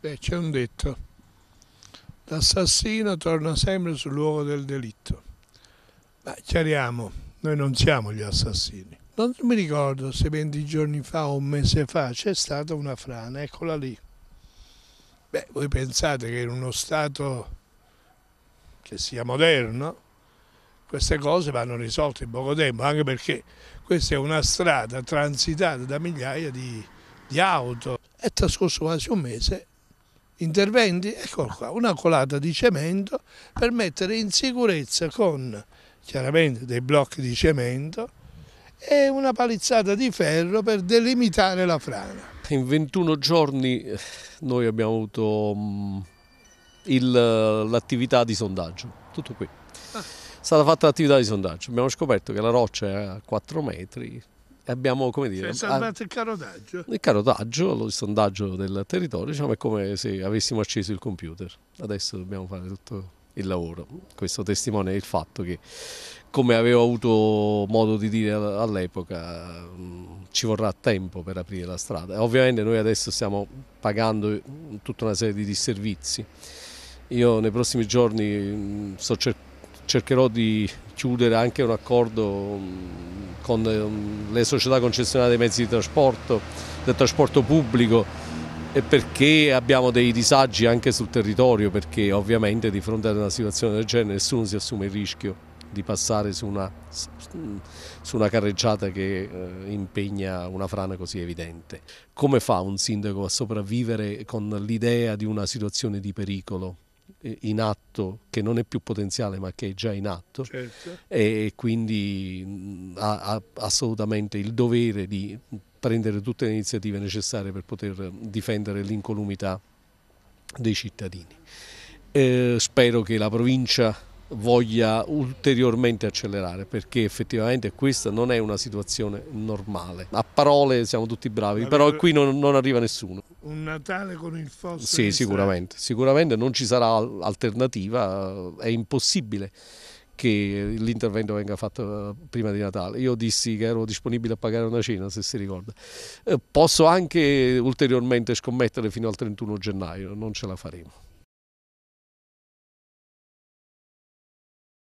Beh, c'è un detto. L'assassino torna sempre sul luogo del delitto. Ma chiariamo, noi non siamo gli assassini. Non mi ricordo se 20 giorni fa o un mese fa c'è stata una frana, eccola lì. Beh, voi pensate che in uno Stato che sia moderno, queste cose vanno risolte in poco tempo, anche perché questa è una strada transitata da migliaia di, di auto. È trascorso quasi un mese interventi, eccolo qua, una colata di cemento per mettere in sicurezza con chiaramente dei blocchi di cemento e una palizzata di ferro per delimitare la frana. In 21 giorni eh, noi abbiamo avuto mm, l'attività di sondaggio, tutto qui. Ah. È stata fatta l'attività di sondaggio, abbiamo scoperto che la roccia è a 4 metri, abbiamo come dire cioè, salvato il carotaggio il carotaggio lo sondaggio del territorio diciamo, è come se avessimo acceso il computer adesso dobbiamo fare tutto il lavoro questo testimonia il fatto che come avevo avuto modo di dire all'epoca ci vorrà tempo per aprire la strada ovviamente noi adesso stiamo pagando tutta una serie di disservizi io nei prossimi giorni sto cercando cercherò di chiudere anche un accordo mm, con mm, le società concessionarie dei mezzi di trasporto, del trasporto pubblico e perché abbiamo dei disagi anche sul territorio, perché ovviamente di fronte ad una situazione del genere nessuno si assume il rischio di passare su una, su una carreggiata che eh, impegna una frana così evidente. Come fa un sindaco a sopravvivere con l'idea di una situazione di pericolo? in atto, che non è più potenziale ma che è già in atto certo. e quindi ha, ha assolutamente il dovere di prendere tutte le iniziative necessarie per poter difendere l'incolumità dei cittadini. Eh, spero che la provincia voglia ulteriormente accelerare perché effettivamente questa non è una situazione normale. A parole siamo tutti bravi, però qui non, non arriva nessuno un Natale con il Fosso. Sì, sicuramente, sicuramente non ci sarà alternativa, eh, è impossibile che l'intervento venga fatto eh, prima di Natale. Io dissi che ero disponibile a pagare una cena, se si ricorda. Eh, posso anche ulteriormente scommettere fino al 31 gennaio, non ce la faremo.